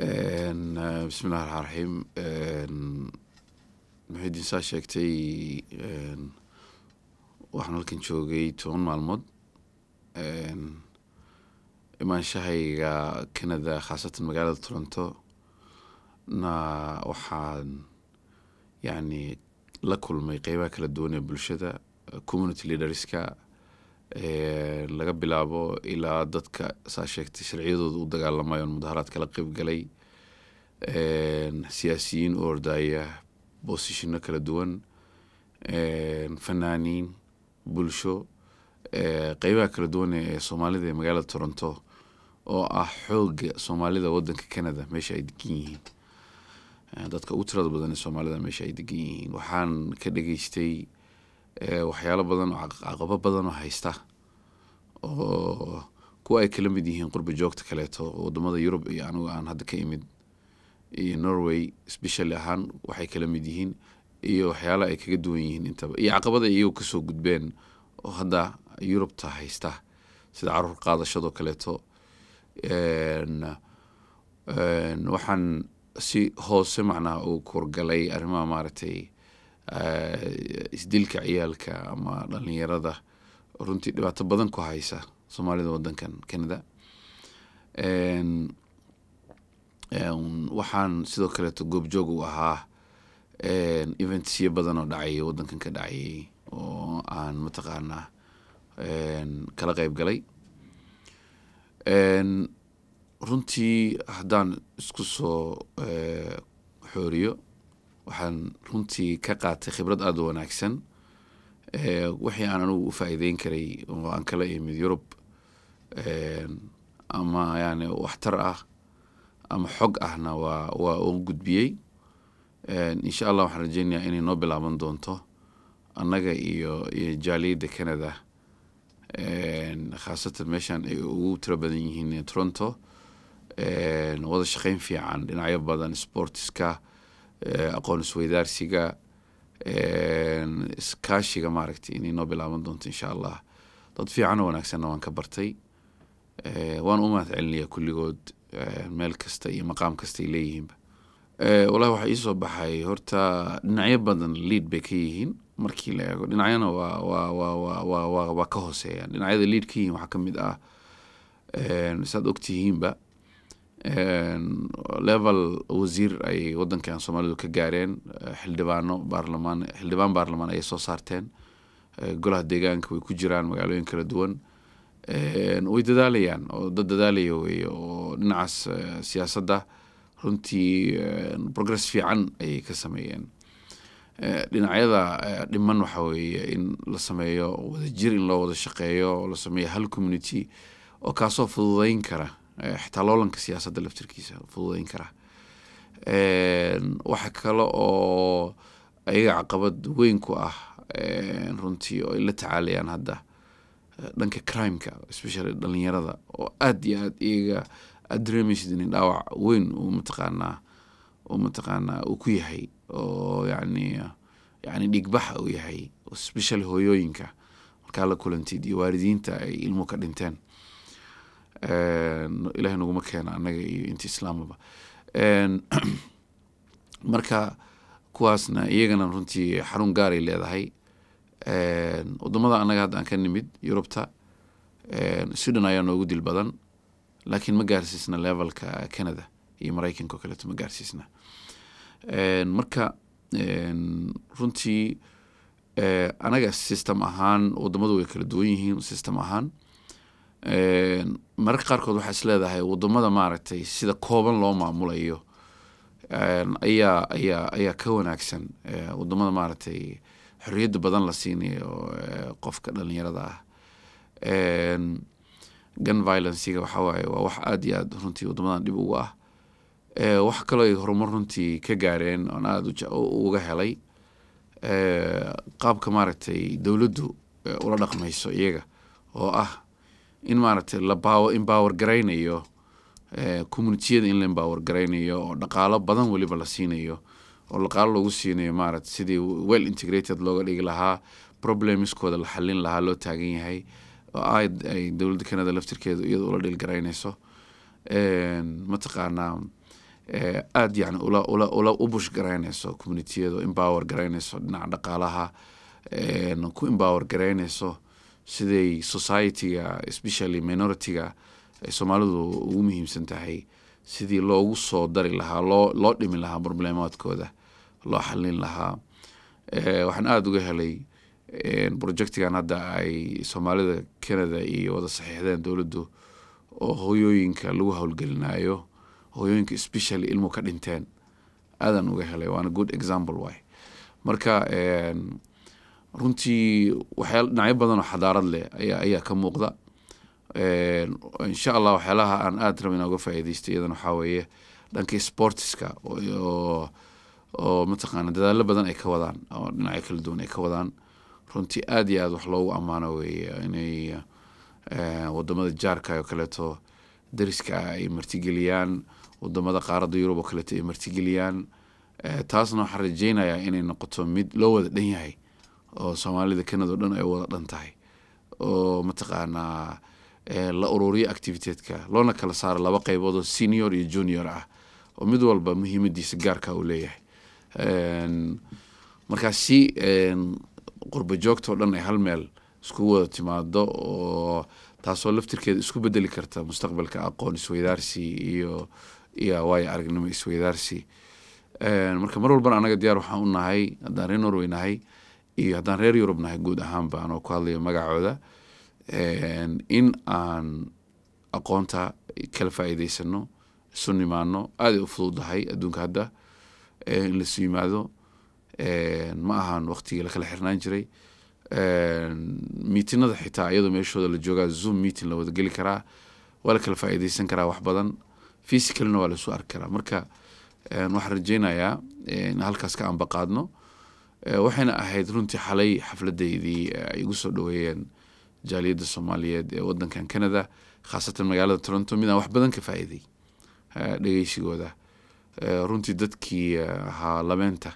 Eh, bismillahi raxmaan raxiim muxidiin saa sheegtay waxaan halkan joogay toban maalmood imaanshahayga canada khaasatan magaalada toronto na waxaan yacni la kulmay qeybaha kala duwan ee bulshada community leaderska laga bilaabo ilaa dadka saa sheegtay sharciyadooda u dagaalamay oon mudaharaad kala qaybgalay siyaasiyiin u ordaaya boosishino kala duwan fanaaniin bulsho qeybaha kala duwan ee soomaalida ee magaalada toronto oo ah xooga soomaalida wadanka canada meesha ay degan yihiin dadka ugu tirada badan ee soomaalida meesha ay degan yihiin waxaan ka dhegeystay waxyaalo badan oo caqabo badan oo haysta oo kuwa ay kala mid yihiin qurba joogta kaleeto wadamada yurub iyo anigu aan hadda ka imid iyo norway specially ahaan waxay kala mid yihiin iyo waxyaala ay kaga duwan yihiin intaba iyo caqabada iyagu kasoo gudbeen oo hadda yurubta haysta sida caruur qaadashadoo kaleeto waxaan si hoose macnaha u kurgalay arrimaha maaragtay isdilka ciyaalka ama dhalinyarada runtii dhibaato badan ku haysa soomaalida wadankan canada waxaan sidoo kaleeto goobjoog u ahaa eventsyo badan oo dhacay wadankan ka dhacayay oo aan mataqaanaa kala qeyb galay runtii haddaan isku soo xooriyo waxaan runtii ka qaatay khibrad aada wanaagsan wixii aan anugu u faa'iideyn karay oo aan kala imid yurub ama yani waxtar ah ama xog ahna waa waa u gudbiyey insha allah waxaan rajeynayaa inay noo bilaaban doonto annaga iyo iyo jaaliyadda canada khaasatan meeshan ay ugu tiro badan yihiin toronto wada shaqeyn fiican dhinacyo badan sportiska Eh, aqoon isweydaarsiga eh, iskaashiga maaragtay inay noo bilaaban doonto insha allah dad fiicanoo wanaagsanna waan ka bartay eh, waan u mahad celinaya kulligood meel kasta iyo maqaam kastaay leeyihiinba wallahi waxaa ii soo baxay horta dhinacyo badan liid bay ka yihiin markii la eego dhinacyana waa waa ka hooseeyaan dhinacyada liid ka yihiin waxaa ka mid ah saad ogtihiinba level wasiir ay wadankan soomaalidu ka gaareen eh, xildhibaano baarlamaan xildhibaan baarlamaan ayay soo saarteen eh, golaha deegaanka way ku jiraan magaalooyin kala duwan way dadaalayaan oo dad dadaalaya weeye oo dhinacaas eh, siyaasadda runtii progress fiican ayay ka sameeyeen dhinacyada dhiman waxa weeye in la sameeyo wadajir in loo wada shaqeeyo oo la sameeyo hal community oo kaasoo fududayn kara Eh, xitaa loolanka siyaasadda laftirkiisa fududeyn karaa waxa kale oo ayaga caqabad weyn ku ah runtii oo ay la tacaalayaan hadda eh, dhanka crimeka especially dhalinyarada oo aad iyo aad iyaga aada dareemaysid dhaawac weyn uu mataqaanaa uu mataqaanaa uu ku yahay oo yacni yani dhigbaxa uu yahay especially hoyooyinka markaa la kulantid iyo waalidiinta ay ilmuhu ka dhinteen Ehm, ilahay naguma keena annaga iyo inta islaamaba ehm, marka kuwaasna iyagana runtii xarun gaaray leedahay wadamada ehm, annaga hadda aan ka nimid yurubta sweden ayaa noogu dil badan laakiin ma gaarsiisna levelka canada iyo maraykanka o kaleeto ma gaarsiisna marka runtii eh, anaga system ahaan wadamadu way kala duwan yihiin system ahaan mararka qaarkood waxaa isleedahay wadamada maaragtay sida kooban loo maamulayo ayaa ayaa ayaa ka wanaagsan wadamada maaragtay xorriyadda badan la siinayo qofka dhallinyarada ah gun violenciga waxaa waa wax aada iyo aada runtii wadamadan dhib ugu ah wax kaloo ay horumar runtii ka gaareen oon aada uga helay qaabka maaragtay dowladdu ula dhaqmayso iyaga oo ah in maaragtay la embower garaynayo communityada eh, in la embower garaynayo oo dhaqaalo badan weliba la siinayo oo dhaqaalo loogu siinayo maaragta sidii well integrated looga dhigi lahaa problemskooda la xalin lahaa loo taagan yahay oo ay dowladda kanada laftirkeeda iyada ula dhilgaraynayso mataqaanaa eh, aada yani ula u bush garaynayso communitiyada embower garaynayso dhinaca dhaqaalaha eh, ku embower garaynayso siday society-ga especially minority-ga ay soomaalidu ugu muhiimsan tahay sidii loogu soo dari lahaa loo loo dhimi lahaa problemaadkooda loo xalin lahaa eh, waxaan aada uga helay eh, projectigan hadda ay soomaalida canada iyo wada saxiixdeen dowladdu oo hoyooyinka lagu howlgelinaayo hoyooyinka specially ilmu ka dhinteen aadaan uga helay waana good example wy marka eh, runtii dhinacyo badan oo xadaarad leh ayaa ayaa ka muuqda insha allah waxyaalaha aan aada raba inaan uga faa'iidaystay iyadan waxaa weeye dhanka sportiska oo oo mataqaana dadaallo badan ay ka wadaan oo dhinacyo kala duwan ay ka wadaan runtii aada iyo aada wax loogu ammaano weeye inay wadamada jaarka oo kaleeto dariska ay martigeliyaan wadamada qaaradda yurub oo kaleeto ay martigeliyaan taasna waxaan rajeynayaa inay noqoto mid loo wada dhan yahay oo soomaalida kanada o dhan ay wada dhan tahay oo mataqaanaa la ururiyo activiteedka loona kala saaro laba qaybood oo senior iyo junior ah oo mid walba muhiimadiisa gaarka uu leeyahay markaasi qurba joogta o dhan ay hal meel isku wada timaado oo taasoo laftirkeeda isku bedeli karta mustaqbalka aqoon isweydaarsi iyo iyo waayo aragnimo isweydaarsi marka mar walbana annaga diyaar waxaan u nahay haddaan ree norway nahay iyo haddaan reer nahay guud ahaanba anoo ku hadlaya magacooda in aan aqoonta kala faa'iidaysano isu aaday u fududahay adduunka hadda in laisu yimaado ma ahan waktigii lakala xirnaan jiray miitinada xitaa iyadoo meeshooda la joogaa zoom meeting la wadageli karaa waa la kala faa'iidaysan karaa wax badan fisicalina waa laisu arki karaa marka waxaan rajeynayaa in halkaas ka ambaqaadno Eh, waxayna ahayd runtii xalay xafladeydii ay eh, igu soo dhaweeyeen jaaliyadda soomaaliyeed ee wadankan canada khaasatan magaalada toronto midaan wax badan ka faa'iiday eh, dhegeysigooda runtii dadkii ahaa labeenta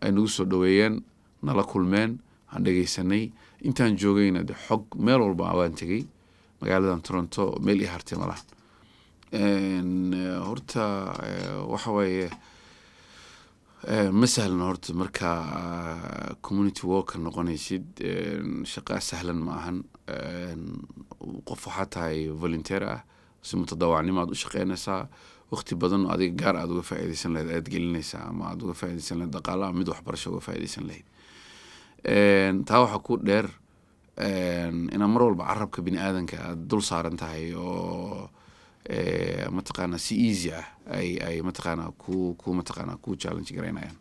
ay nagu soo dhaweeyeen nala kulmeen aan dhegeysanay intaan joogayna de xog meel walba waan tegey magaaladan toronto meel i hartay malahan horta waxa waaye Eh, ma sahlan horta markaa ah, community worker noqonaysid eh, shaqa sahlan ma ahan eh, qof waxaa tahay volunteer ah si mutadaawacnimo aad u shaqeynaysaa waqti badan adiga gaar aad uga faa'idaysan lahayd aad gelinaysaa ama aad uga faa'idaysan lahayd dhaqaalaha mid waxbarasho uga faa'idaysan lahayd taa waxaa ku dheer inaad mar walba carabka bini aadanka aada dul saaran tahay oo mataqaana si easy ah ay ay mataqaana ku ku mataqaana ku challenge garaynayaan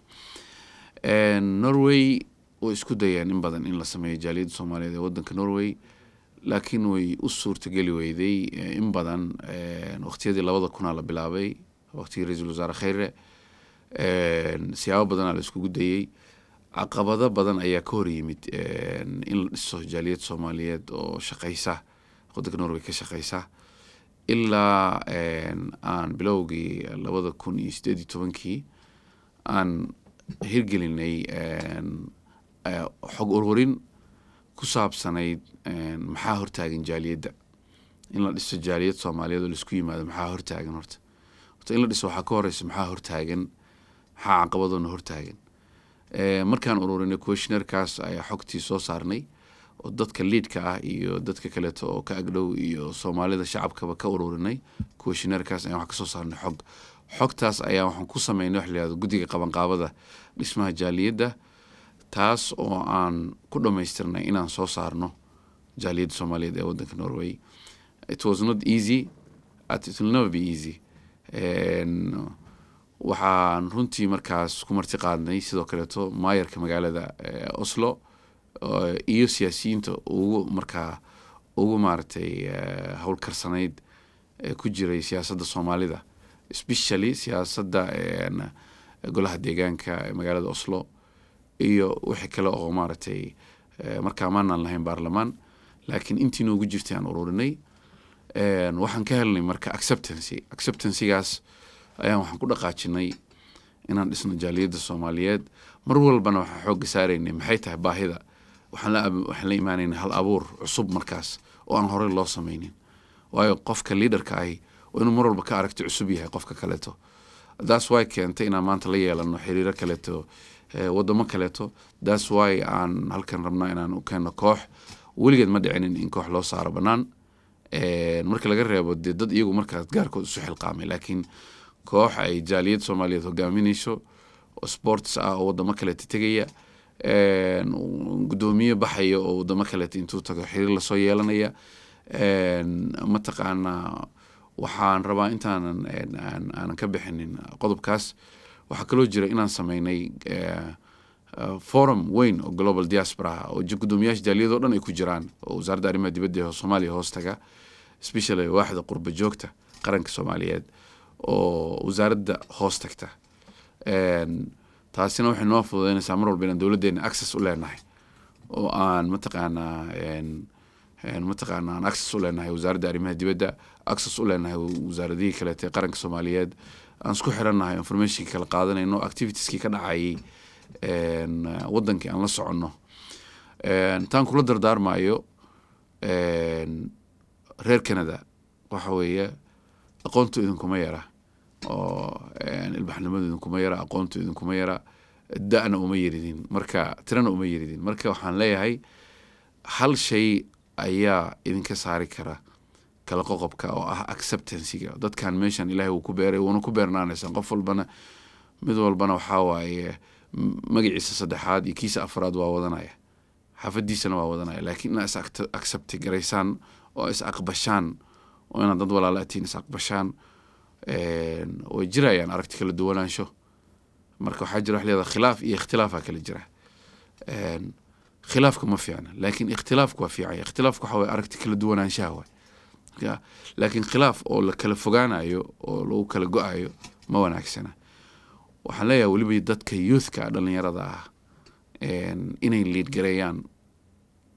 norway way isku dayeen in badan in la sameeyo jaaliyadda soomaaliyeed ee waddanka norway laakiin way u suurtageli weyday eh, in badan waqtiyadii labada kuna la bilaabay waqtigii ra-iisul wasaare kheyre siyaabo badanaa la iskugu dayey caqabado badan ayaa ka hor yimid in la dhiso jaaliyad soomaaliyeed oo shaqaysa waddanka norway ka shaqaysa ilaa aan bilowgii labada kun iyo sideed iyo tobankii aan hirgelinay eh, xog ururin ku saabsanayd maxaa hortaagan jaaliyadda in la dhiso jaaliyad soomaaliyeed oo laisku yimaado maxaa hortaagan horta horta in la dhiso waxaa ka horeysa maxaa hortaagan maxaa caqabadoona hortaagan eh, markaan ururinay questionerkaas ayaa xogtii soo saarnay oo dadka liidka ah iyo dadka kaleeto oo ka agdhow iyo soomaalida shacabkaba ka ururinay kowashineerkaas ayaan wax ka saarnay xog xogtaas ayaa waxaan ku sameynay wax layihahdo guddiga qabanqaabada dhismaha jaaliyadda taas oo aan ku dhammaystirnay inaan soo saarno jaaliyadda soomaaliyeed ee waddanka norway it was not easy at it will never be easy waxaan runtii markaas ku marti qaadnay sidoo kaleeto maayarka magaalada eh, oslo iyo siyaasiyiinta ugu markaa ugu maaragtay howlkarsanayd ee ku jiray siyaasadda soomaalida especially siyaasadda golaha deegaanka ee magaalada oslo iyo wixii kale oo maaragtay markaa maanaan lahayn baarlamaan laakiin intii noogu jirtay aan ururinay waxaan ka helnay marka acceptancy acceptancygaas ayaan waxaan ku dhaqaajinay inaan dhisno jaaliyadda soomaaliyeed mar walbana waxaan xoogga saaraynay maxay tahay baahida waxaan la imaanaynaa hal abuur cusub markaas oo aan horey loo samaynin waayo qofka liidarka ahi waa inuu mar walba ka aragti cusub yahay qofka kaleeto das wy keentay inaan maanta la yeelano xiriiro kaleeto eh, wadamo kaleeto das wy aan halkan rabnaa inaan u keeno koox weligeed ma dhicinin in koox loo saaro banaan eh, marka laga reebo dee dad iyagu markaas gaarkood isu xilqaamay laakiin koox ay jaaliyad soomaaliyeed hogaamineyso oo sports ah oo wadamo kaleeto tegaya gudoomiye baxaya oo wadamo kaleeta intuu tago xiriir lasoo yeelanaya mataqaanaa waxaan rabaa intaanan aanan ka bixinin qodobkaas waxaa kaloo jira inaan sameynay eh, forum weyn oo global diasporah oo gudoomiyaasha jaaliyadoo dhan ay ku jiraan oo wasaaradda arrimaha dibadda ee soomaaliya hoos taga specially waaxda qurba joogta qaranka soomaaliyeed oo wasaaradda hoos tagta taasina waxay noo fududeynaysaa mar walba inaan dowladdeena access u leenahay oo aan mataqaanaa mataqaana aan access u leenahay wasaaradda arrimaha dibadda access u leenahay wasaaradihii kaleete qaranka soomaaliyeed aan isku xirannahay informationki kala qaadanayno activitieskii ka dhacayay wadankii aan la soconno taan kula dardaarmayo reer canada waxa weeye aqoontu idinkuma yara oo eh, ilbaxnimadu idinkuma yara aqoontu idinkuma yara da'na uma yaridin marka tirana uma yaridin marka waxaan leeyahay hal shay ayaa idinka saari kara kala qoqobka oo ah acceptancyga dadkan meeshan ilaahay wuu ku beeray wuuna ku beernaanaysan qof walbana mid walbana waxaa waaye magaciisa saddexaad iyo kiisa afraad waa wadanaya xafadiisana waa wadanaya laakiin inaa is accepti garaysaan oo is aqbashaan oo inaad dad walaalaatiin is aqbashaan way jirayaan aragti kala duwanaansho marka waxaa jira wax khilaaf iyo ikhtilaafaa kala jira khilaafka ma fiicna laakiin ikhtilaafku waa fiican ikhtilaafku waxa waye aragti kala duwanaanshaha waay laakiin khilaaf oo la kala fogaanayo oo lagu kala go-ayo ma wanaagsana waxaan leeyahay weliba dadka youthka dhallinyarada ah inay liidgareeyaan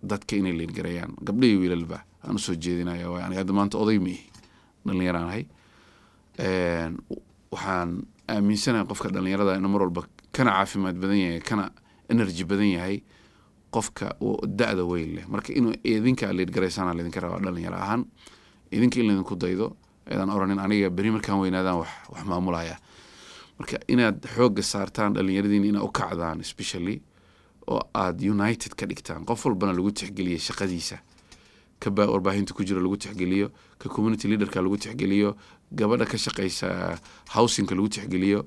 dadka inay liidgareeyaan gabdhayo wiilalba aan usoo jeedinaya waay aniga hadda maanta oday miihi dhallinyaraan ahay waxaan aaminsanahay qofka dhallinyarada inuu mar walba kana caafimaad badan yahay kana energy badan yahay qofka da-da weyn leh marka inuu idinkaa liidgaraysana laydinka rabaa dhallinyaro ahaan idinka in laydinku daydo eedaan oranin aniga beri markaan weynaadaan wax maamulaya marka inaad xoogga saartaan dhallinyaradiina inaad u kacdaan specially oo aad united ka dhigtaan qof walbana lagu tixgeliya shaqadiisa ka warbaahinta ku jira lagu tixgeliyo ka community leaderka lagu tixgeliyo gabadha ka shaqeysa housinka lagu tixgeliyo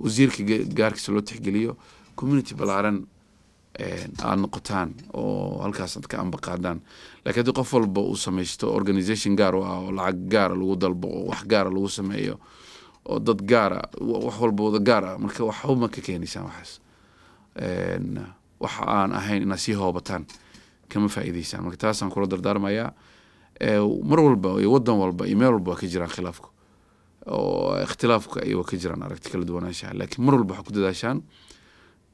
wasiirka gaarkiisa loo tixgeliyo community balaaran eh, aad noqotaan oo halkaas aad ka ambaqaadaan lakiin haddii qof walba uu samaysto organisation gaar u ah oo lacag gaara lagu dalbo oo wax gaara lagu sameeyo oo dad gaara ah, wax walba wada gaar ah marka waxuma ka keenaysaan waxaas waxa aan ahayn inaad sii hoobataan kama faa'iidaysaan marka taasaan kula dardaarmayaa eh, mar walba iyo waddan walba iyo meel walba waa ka jiraan khilaafku oo ikhtilaafka aywa ka jiraan aragti kala duwanaanshaha laakiin mar walba waxaa ku dadaashaan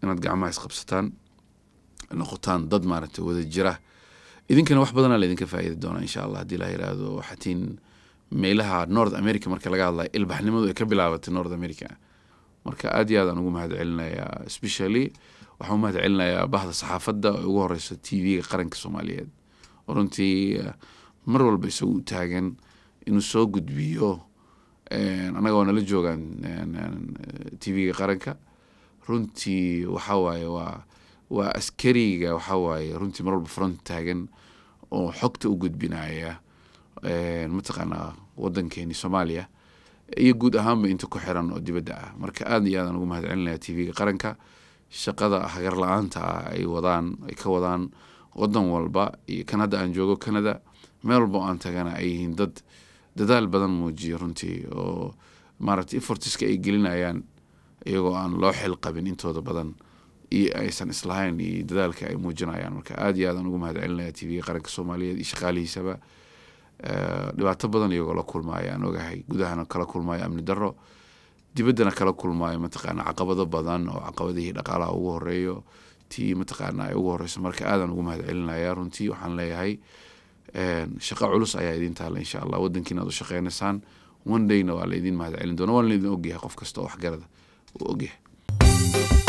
inaad gacmaha isqabsataan noqotaan dad maaragtay wada jira idinkana wax badanaa laydinka faa'iidi doonaa insha allah haddii la yidhaahdo waxaatiin meelaha north america marka laga hadlayo ilbaxnimadu ay ka bilaabatay north america marka aad iyo aad aan ugu mahad celinayaa specially waxaan u mahad celinayaa bahda saxaafadda ee ugu horeyso t v-ga qaranka soomaaliyeed oo runtii eh, mar walba isagu u taagan inuu soo gudbiyo annago nala joogaan t v ga qaranka runtii waxa waaye waa waa askariga waxa waaye runtii mar walba front taagan oo xogta u gudbinaya mataqaanaa wadankeeni soomaaliya iyo guud ahaanba inta ku xiran oo dibadda ah marka aada iyo aadaan ugu mahad celinaya tv-ga qaranka shaqada hagar la-aanta ah ay wadaan ay ka wadaan wadan walba iyo kan hadda aan joogo canada meel walba oo aan tagana ay yihiin dad dadaal badan muujiyo runtii oo maaragtay efortiska ay gelinayaan iyagoo aan loo xil qabin intooda badan iyo aysan islahayn iyo dadaalka ay muujinayaan marka aad iyo aadaan ugu mahadcelinaya t v qaranka soomaaliyeed iyo shaqaalihiisaba eh, dhibaato badan iyagoo la kulmaayo aan ogahay gudahana kala kulmaayo amni daro dibaddana kala kulmaayo mataqaana caqabado badan oo caqabadihii dhaqaalaha ugu horeeyo tii mataqaana ay ugu horeyso marka aadaan ugu mahadcelinaya runtii waxaan leeyahay shaqo culus ayaa idin taalla insha allah waddankiin aad u shaqeynaysaan one dayna waa laydin mahad celin doona waana laydin ogyahay qof kasta oo waxgarada uu ogyahay